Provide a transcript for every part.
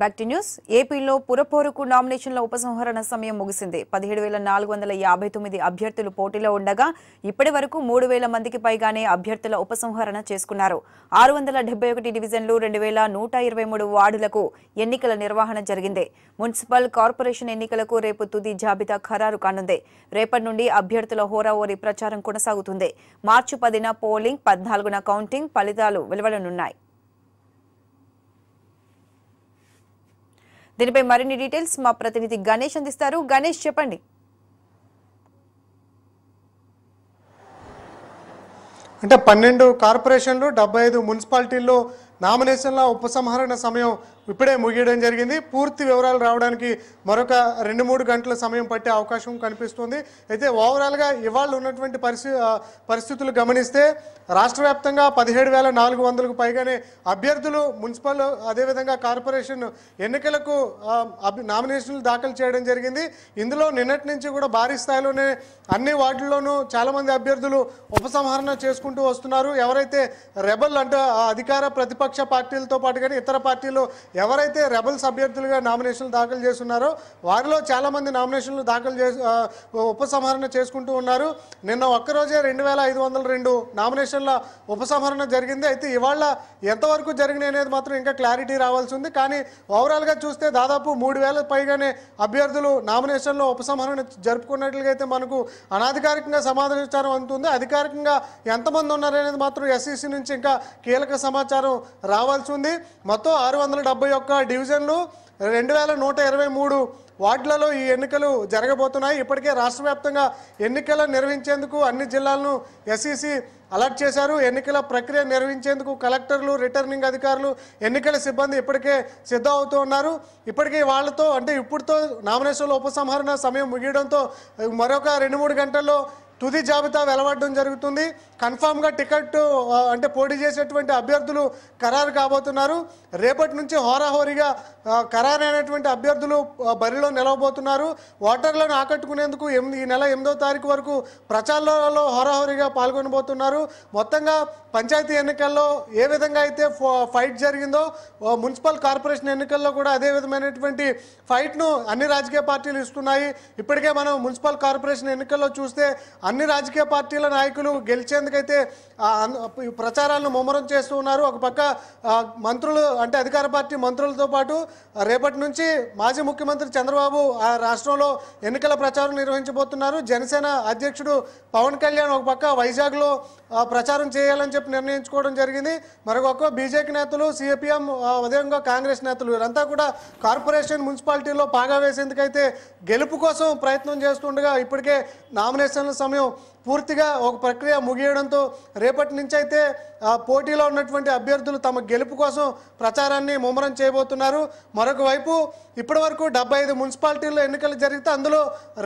Back to news ఏపీలో పురపోరుకు నామినేషన్ల ఉపసంహరణ సమయం ముగిసింది పదిహేడు వేల నాలుగు వందల యాభై తొమ్మిది అభ్యర్థులు పోటీలో ఉండగా ఇప్పటి వరకు మూడు వేల మందికి పైగానే అభ్యర్థుల ఉపసంహరణ చేసుకున్నారు ఆరు వందల డెబ్బై ఒకటి డివిజన్లు రెండు వేల నూట ఇరవై మూడు వార్డులకు ఎన్నికల నిర్వహణ జరిగింది మున్సిపల్ కార్పొరేషన్ ఎన్నికలకు రేపు తుది జాబితా ఖరారు కానుంది రేపటి నుండి అభ్యర్థుల హోరాహోరీ ప్రచారం కొనసాగుతుంది మార్చి పదిన పోలింగ్ పద్నాలుగున కౌంటింగ్ ఫలితాలు వెలువడనున్నాయి దీనిపై మరిన్ని డీటెయిల్స్ మా ప్రతినిధి గణేష్ అందిస్తారు గణేష్ చెప్పండి అంటే పన్నెండు కార్పొరేషన్లు డెబ్బై ఐదు మున్సిపాలిటీల్లో నామినేషన్ల ఉపసంహరణ సమయం ఇప్పుడే ముగియడం జరిగింది పూర్తి వివరాలు రావడానికి మరొక రెండు మూడు గంటల సమయం పట్టే అవకాశం కనిపిస్తుంది అయితే ఓవరాల్గా ఇవాళ ఉన్నటువంటి పరిస్థి పరిస్థితులు గమనిస్తే రాష్ట్ర వ్యాప్తంగా పదిహేడు వేల నాలుగు వందలకు పైగానే అభ్యర్థులు మున్సిపల్ అదేవిధంగా కార్పొరేషన్ ఎన్నికలకు నామినేషన్లు దాఖలు చేయడం జరిగింది ఇందులో నిన్నటి నుంచి కూడా భారీ స్థాయిలోనే అన్ని వార్డుల్లోనూ చాలామంది అభ్యర్థులు ఉపసంహరణ చేసుకుంటూ వస్తున్నారు ఎవరైతే రెబల్ అంటే అధికార ప్రతిపక్ష పార్టీలతో పాటు కానీ ఇతర పార్టీలు ఎవరైతే రెబల్స్ అభ్యర్థులుగా నామినేషన్లు దాఖలు చేస్తున్నారో వారిలో చాలామంది నామినేషన్లు దాఖలు చేసి ఉపసంహరణ చేసుకుంటూ ఉన్నారు నిన్న ఒక్కరోజే రెండు వేల ఐదు వందల రెండు నామినేషన్ల ఉపసంహరణ జరిగింది అయితే ఇవాళ ఎంతవరకు జరిగినాయి అనేది మాత్రం ఇంకా క్లారిటీ రావాల్సి ఉంది కానీ ఓవరాల్గా చూస్తే దాదాపు మూడు వేల పైగానే అభ్యర్థులు నామినేషన్లో ఉపసంహరణ జరుపుకున్నట్లుగా అయితే మనకు అనాధికారికంగా సమాచారం అందుతుంది అధికారికంగా ఎంతమంది ఉన్నారనేది మాత్రం ఎస్ఈసి నుంచి ఇంకా కీలక సమాచారం రావాల్సి ఉంది మొత్తం ఆరు వందల డెబ్బై ఒక్క డివిజన్లు రెండు వేల నూట ఇరవై మూడు వార్డులలో ఈ ఎన్నికలు జరగబోతున్నాయి ఇప్పటికే రాష్ట్ర వ్యాప్తంగా ఎన్నికలు నిర్వహించేందుకు అన్ని జిల్లాలను ఎస్ఈసి అలర్ట్ e చేశారు ఎన్నికల ప్రక్రియ నిర్వహించేందుకు కలెక్టర్లు రిటర్నింగ్ అధికారులు ఎన్నికల సిబ్బంది ఇప్పటికే సిద్ధం అవుతూ ఉన్నారు ఇప్పటికే వాళ్ళతో అంటే ఇప్పుడుతో నామినేషన్ల ఉపసంహరణ సమయం ముగియడంతో మరొక రెండు మూడు గంటల్లో తుది జాబితా వెలవడడం జరుగుతుంది కన్ఫామ్గా టికెట్ అంటే పోటీ చేసేటువంటి అభ్యర్థులు ఖరారు కాబోతున్నారు రేపటి నుంచి హోరాహోరీగా ఖరారైనటువంటి అభ్యర్థులు బరిలో నిలవబోతున్నారు ఓటర్లను ఆకట్టుకునేందుకు ఈ నెల ఎనిమిదో తారీఖు వరకు ప్రచారాలలో హోరాహోరీగా పాల్గొనబోతున్నారు మొత్తంగా పంచాయతీ ఎన్నికల్లో ఏ విధంగా అయితే ఫైట్ జరిగిందో మున్సిపల్ కార్పొరేషన్ ఎన్నికల్లో కూడా అదే విధమైనటువంటి ఫైట్ను అన్ని రాజకీయ పార్టీలు ఇస్తున్నాయి ఇప్పటికే మనం మున్సిపల్ కార్పొరేషన్ ఎన్నికల్లో చూస్తే అన్ని రాజకీయ పార్టీల నాయకులు గెలిచేందుకైతే ప్రచారాలను ముమ్మరం చేస్తూ ఉన్నారు ఒక పక్క మంత్రులు అంటే అధికార పార్టీ మంత్రులతో పాటు రేపటి నుంచి మాజీ ముఖ్యమంత్రి చంద్రబాబు ఆ రాష్ట్రంలో ఎన్నికల ప్రచారం నిర్వహించబోతున్నారు జనసేన అధ్యక్షుడు పవన్ కళ్యాణ్ ఒక పక్క వైజాగ్లో ప్రచారం చేయాలని చెప్పి నిర్ణయించుకోవడం జరిగింది మరొక బీజేపీ నేతలు సిపిఎం అదేవిధంగా కాంగ్రెస్ నేతలు వీరంతా కూడా కార్పొరేషన్ మున్సిపాలిటీలో పాగా వేసేందుకైతే గెలుపు కోసం ప్రయత్నం చేస్తుండగా ఇప్పటికే నామినేషన్ల సమయం ¿No? పూర్తిగా ఒక ప్రక్రియ ముగియడంతో రేపటి నుంచి అయితే పోటీలో ఉన్నటువంటి అభ్యర్థులు తమ గెలుపు కోసం ప్రచారాన్ని ముమ్మరం చేయబోతున్నారు మరొక వైపు ఇప్పటివరకు డెబ్బై ఐదు మున్సిపాలిటీల్లో ఎన్నికలు జరిగితే అందులో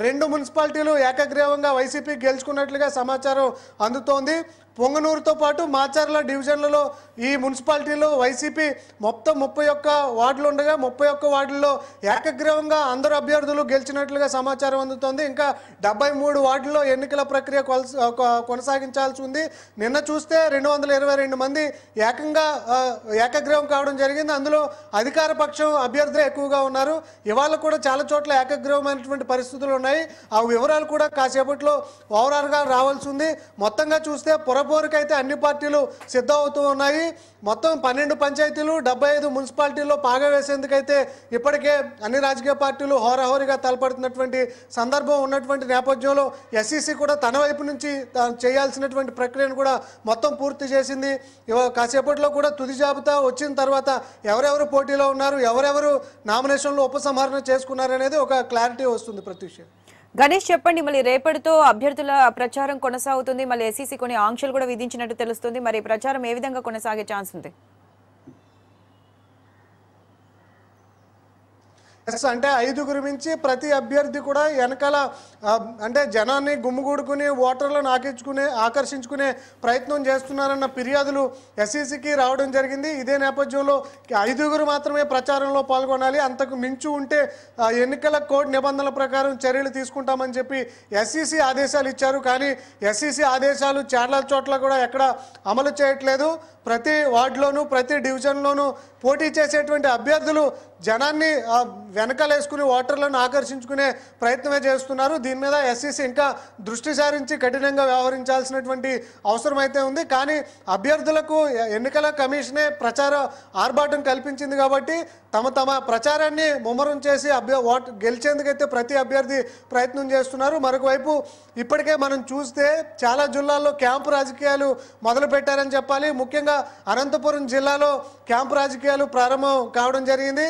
రెండు మున్సిపాలిటీలు ఏకగ్రీవంగా వైసీపీ గెలుచుకున్నట్లుగా సమాచారం అందుతోంది పొంగనూరుతో పాటు మాచర్ల డివిజన్లలో ఈ మున్సిపాలిటీలో వైసీపీ మొత్తం ముప్పై ఒక్క వార్డులు ఉండగా ముప్పై ఒక్క వార్డుల్లో ఏకగ్రీవంగా అందరు అభ్యర్థులు గెలిచినట్లుగా సమాచారం అందుతోంది ఇంకా డెబ్బై మూడు వార్డుల్లో ఎన్నికల ప్రక్రియ కొనసాగించాల్సి ఉంది నిన్న చూస్తే రెండు వందల ఇరవై రెండు మంది ఏకంగా ఏకగ్రీవం కావడం జరిగింది అందులో అధికార పక్షం అభ్యర్థులే ఎక్కువగా ఉన్నారు ఇవాళ కూడా చాలా చోట్ల ఏకగ్రీవమైనటువంటి పరిస్థితులు ఉన్నాయి ఆ వివరాలు కూడా కాసేపట్లో ఓవరాల్గా రావాల్సి ఉంది మొత్తంగా చూస్తే పొరపోరుకైతే అన్ని పార్టీలు సిద్ధమవుతూ ఉన్నాయి మొత్తం పన్నెండు పంచాయతీలు డెబ్బై ఐదు మున్సిపాలిటీల్లో పాగా వేసేందుకైతే ఇప్పటికే అన్ని రాజకీయ పార్టీలు హోరాహోరీగా తలపడుతున్నటువంటి సందర్భం ఉన్నటువంటి నేపథ్యంలో ఎస్ఈసీ కూడా తన వైపు వైపు నుంచి చేయాల్సినటువంటి ప్రక్రియను కూడా మొత్తం పూర్తి చేసింది కాసేపట్లో కూడా తుది జాబితా వచ్చిన తర్వాత ఎవరెవరు పోటీలో ఉన్నారు ఎవరెవరు నామినేషన్లో ఉపసంహరణ చేసుకున్నారనేది ఒక క్లారిటీ వస్తుంది ప్రత్యూష గణేష్ చెప్పండి మళ్ళీ రేపటితో అభ్యర్థుల ప్రచారం కొనసాగుతుంది మళ్ళీ ఎస్సీసీ e కొన్ని ఆంక్షలు కూడా విధించినట్టు తెలుస్తుంది మరి ప్రచారం ఏ విధంగా కొనసాగే ఛాన్స్ ఉంది ఎస్ అంటే ఐదుగురు మించి ప్రతి అభ్యర్థి కూడా వెనకాల అంటే జనాన్ని గుమ్ముగూడుకుని ఓటర్లను ఆకించుకునే ఆకర్షించుకునే ప్రయత్నం చేస్తున్నారన్న ఫిర్యాదులు ఎస్ఈసికి రావడం జరిగింది ఇదే నేపథ్యంలో ఐదుగురు మాత్రమే ప్రచారంలో పాల్గొనాలి అంతకు మించు ఉంటే ఎన్నికల కోడ్ నిబంధనల ప్రకారం చర్యలు తీసుకుంటామని చెప్పి ఎస్ఈసి ఆదేశాలు ఇచ్చారు కానీ ఎస్ఈసి ఆదేశాలు చాలా చోట్ల కూడా ఎక్కడ అమలు చేయట్లేదు ప్రతి వార్డులోనూ ప్రతి డివిజన్లోనూ పోటీ చేసేటువంటి అభ్యర్థులు జనాన్ని వెనకలేసుకుని ఓటర్లను ఆకర్షించుకునే ప్రయత్నమే చేస్తున్నారు దీని మీద ఎస్సీసీ ఇంకా దృష్టి సారించి కఠినంగా వ్యవహరించాల్సినటువంటి అవసరం అయితే ఉంది కానీ అభ్యర్థులకు ఎన్నికల కమిషనే ప్రచార ఆర్భాటం కల్పించింది కాబట్టి తమ తమ ప్రచారాన్ని ముమ్మరం చేసి అభ్య ఓట్ గెలిచేందుకైతే ప్రతి అభ్యర్థి ప్రయత్నం చేస్తున్నారు మరొకవైపు ఇప్పటికే మనం చూస్తే చాలా జిల్లాల్లో క్యాంపు రాజకీయాలు మొదలు పెట్టారని చెప్పాలి ముఖ్యంగా అనంతపురం జిల్లాలో క్యాంపు రాజకీయాలు ప్రారంభం కావడం జరిగింది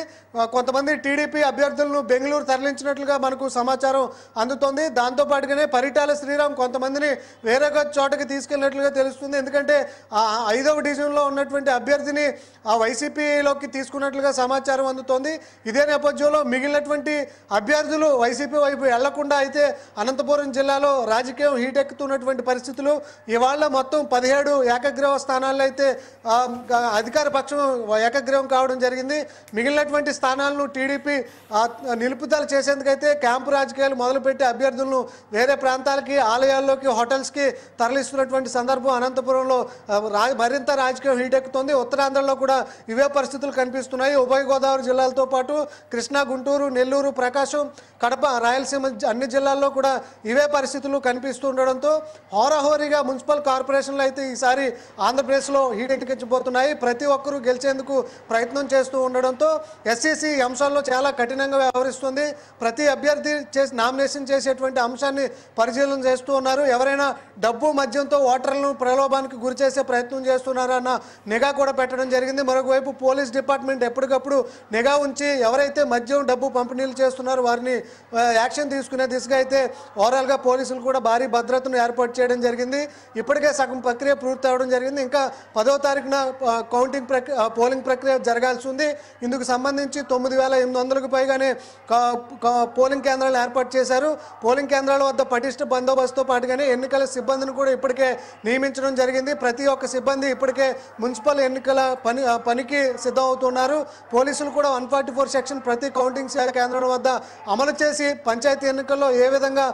కొంతమంది టీడీపీ అభ్యర్థులను బెంగళూరు తరలించినట్లుగా మనకు సమాచారం అందుతోంది దాంతోపాటుగానే పరిటాల శ్రీరామ్ కొంతమందిని వేరొక చోటకి తీసుకెళ్లినట్లుగా తెలుస్తుంది ఎందుకంటే ఆ ఐదవ డివిజన్లో ఉన్నటువంటి అభ్యర్థిని ఆ వైసీపీలోకి తీసుకున్నట్లుగా సమాచారం అందుతోంది ఇదే నేపథ్యంలో మిగిలినటువంటి అభ్యర్థులు వైసీపీ వైపు వెళ్లకుండా అయితే అనంతపురం జిల్లాలో రాజకీయం హీటెక్కుతున్నటువంటి పరిస్థితులు ఇవాళ మొత్తం పదిహేడు ఏకగ్రహ స్థానాల్లో అయితే అధికార పక్షం ఏకగ్రహం కావడం జరిగింది మిగిలినటువంటి స్థానాలను టీడీపీ నిలుపుదల చేసేందుకైతే క్యాంపు రాజకీయాలు మొదలుపెట్టి అభ్యర్థులను వేరే ప్రాంతాలకి ఆలయాల్లోకి హోటల్స్కి తరలిస్తున్నటువంటి సందర్భం అనంతపురంలో మరింత రాజకీయం హీటెక్కుతోంది ఉత్తరాంధ్రలో కూడా ఇవే పరిస్థితులు కనిపిస్తున్నాయి ఉభయ గోదావరి జిల్లాలతో పాటు కృష్ణా గుంటూరు నెల్లూరు ప్రకాశం కడప రాయలసీమ అన్ని జిల్లాల్లో కూడా ఇవే పరిస్థితులు కనిపిస్తుండడంతో హోరాహోరీగా మున్సిపల్ కార్పొరేషన్లు అయితే ఈసారి ఆంధ్రప్రదేశ్లో హీటెక్కించబోతున్నాయి ప్రతి ఒక్కరూ గెలిచేందుకు ప్రయత్నం చేస్తూ ఉండడంతో ఎస్సీ ఈ అంశాల్లో చాలా కఠినంగా వ్యవహరిస్తుంది ప్రతి అభ్యర్థి చేసి నామినేషన్ చేసేటువంటి అంశాన్ని పరిశీలన చేస్తూ ఉన్నారు ఎవరైనా డబ్బు మద్యంతో ఓటర్లను ప్రలోభానికి గురిచేసే ప్రయత్నం చేస్తున్నారన్న నిఘా కూడా పెట్టడం జరిగింది మరొకవైపు పోలీస్ డిపార్ట్మెంట్ ఎప్పటికప్పుడు నిఘా ఉంచి ఎవరైతే మద్యం డబ్బు పంపిణీలు చేస్తున్నారో వారిని యాక్షన్ తీసుకునే దిశగా అయితే ఓవరాల్గా పోలీసులు కూడా భారీ భద్రతను ఏర్పాటు చేయడం జరిగింది ఇప్పటికే సగం ప్రక్రియ పూర్తి అవడం జరిగింది ఇంకా పదో తారీఖున కౌంటింగ్ ప్రక్రియ పోలింగ్ ప్రక్రియ జరగాల్సి ఉంది ఇందుకు సంబంధించి తొమ్మిది వేల ఎనిమిది వందలకు పైగానే పోలింగ్ కేంద్రాలు ఏర్పాటు చేశారు పోలింగ్ కేంద్రాల వద్ద పటిష్ట బందోబస్తుతో పాటుగానే ఎన్నికల సిబ్బందిని కూడా ఇప్పటికే నియమించడం జరిగింది ప్రతి ఒక్క సిబ్బంది ఇప్పటికే మున్సిపల్ ఎన్నికల పని పనికి సిద్ధమవుతున్నారు పోలీసులు కూడా వన్ ఫార్టీ ఫోర్ సెక్షన్ ప్రతి కౌంటింగ్ కేంద్రం వద్ద అమలు చేసి పంచాయతీ ఎన్నికల్లో ఏ విధంగా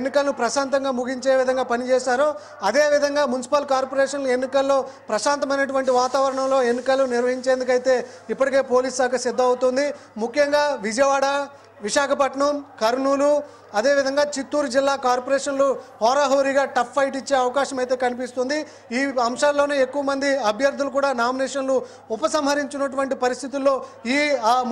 ఎన్నికలను ప్రశాంతంగా ముగించే విధంగా పనిచేశారో అదేవిధంగా మున్సిపల్ కార్పొరేషన్ ఎన్నికల్లో ప్రశాంతమైనటువంటి వాతావరణంలో ఎన్నికలు నిర్వహించేందుకైతే ఇప్పటికే పోలీస్ శాఖ సిద్ధం అవుతుంది ముఖ్యంగా విజయవాడ విశాఖపట్నం కర్నూలు అదేవిధంగా చిత్తూరు జిల్లా కార్పొరేషన్లు హోరాహోరీగా టఫ్ ఫైట్ ఇచ్చే అవకాశం అయితే కనిపిస్తుంది ఈ అంశాల్లోనే ఎక్కువ మంది అభ్యర్థులు కూడా నామినేషన్లు ఉపసంహరించినటువంటి పరిస్థితుల్లో ఈ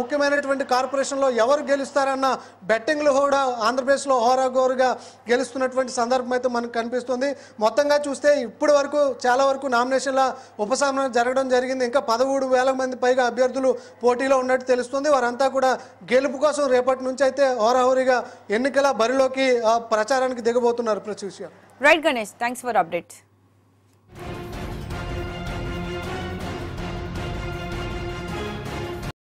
ముఖ్యమైనటువంటి కార్పొరేషన్లో ఎవరు గెలుస్తారన్న బెట్టింగ్లు కూడా ఆంధ్రప్రదేశ్లో హోరాగోరుగా గెలుస్తున్నటువంటి సందర్భం అయితే మనకు కనిపిస్తుంది మొత్తంగా చూస్తే ఇప్పటి వరకు చాలా వరకు నామినేషన్ల ఉపసంహరణ జరగడం జరిగింది ఇంకా పదమూడు వేల మంది పైగా అభ్యర్థులు పోటీలో ఉన్నట్టు తెలుస్తుంది వారంతా కూడా గెలుపు కోసం రేపటి నుంచి అయితే హోరాహోరీగా ఎన్నికల బరిలోకి ప్రచారానికి దిగబోతున్నారు విషయం right Ganesh thanks for update